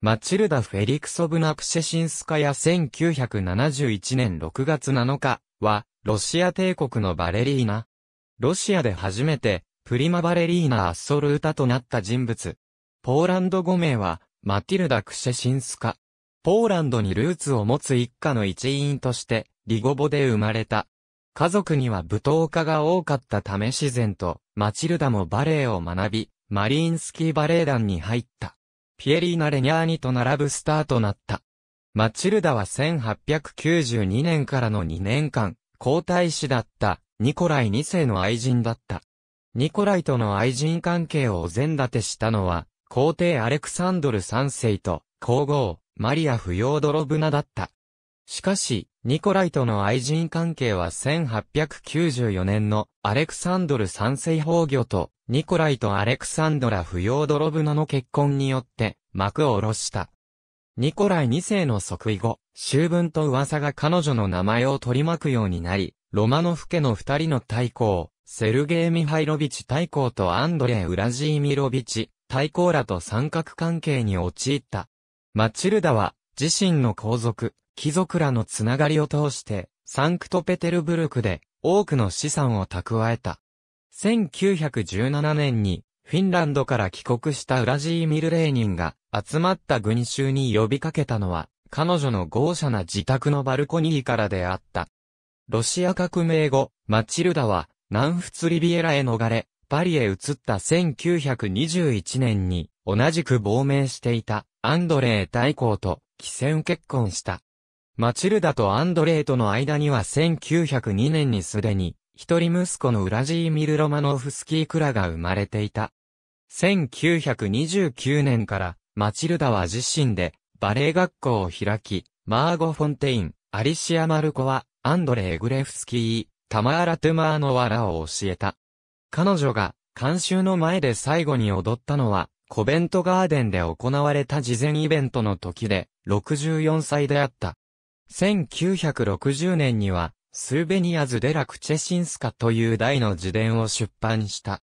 マチルダ・フェリクソブナ・プシェシンスカヤ1971年6月7日は、ロシア帝国のバレリーナ。ロシアで初めて、プリマバレリーナ・アッソルータとなった人物。ポーランド語名は、マティルダ・クシェシンスカ。ポーランドにルーツを持つ一家の一員として、リゴボで生まれた。家族には舞踏家が多かったため自然と、マチルダもバレエを学び、マリンスキーバレエ団に入った。ピエリーナ・レニャーニと並ぶスターとなった。マチルダは1892年からの2年間、皇太子だった、ニコライ2世の愛人だった。ニコライとの愛人関係をお膳立てしたのは、皇帝アレクサンドル3世と、皇后、マリア・フヨードロブナだった。しかし、ニコライとの愛人関係は1894年のアレクサンドル三世崩御とニコライとアレクサンドラ不要ドロブナの結婚によって幕を下ろした。ニコライ二世の即位後、終文と噂が彼女の名前を取り巻くようになり、ロマノフ家の二人の対抗、セルゲイ・ミハイロビチ対抗とアンドレイ・ウラジーミロビチ対抗らと三角関係に陥った。マチルダは、自身の皇族、貴族らのつながりを通して、サンクトペテルブルクで多くの資産を蓄えた。1917年に、フィンランドから帰国したウラジーミル・レーニンが集まった群衆に呼びかけたのは、彼女の豪奢な自宅のバルコニーからであった。ロシア革命後、マチルダは南仏リビエラへ逃れ、パリへ移った1921年に同じく亡命していたアンドレー大公と汽船結婚した。マチルダとアンドレイとの間には1902年にすでに、一人息子のウラジーミル・ロマノフスキー・クラが生まれていた。1929年から、マチルダは自身で、バレエ学校を開き、マーゴ・フォンテイン、アリシア・マルコは、アンドレイ・グレフスキー、タマーラ・トゥマーノワラを教えた。彼女が、監修の前で最後に踊ったのは、コベントガーデンで行われた事前イベントの時で、64歳であった。1960年には、スーベニアズ・デラ・クチェシンスカという大の自伝を出版した。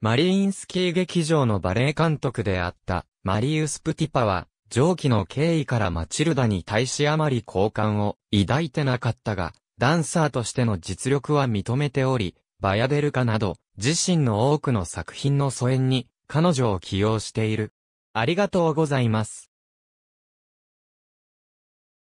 マリインスキー劇場のバレエ監督であったマリウス・プティパは、上記の経緯からマチルダに対しあまり好感を抱いてなかったが、ダンサーとしての実力は認めており、バヤベルカなど、自身の多くの作品の疎遠に、彼女を起用している。ありがとうございます。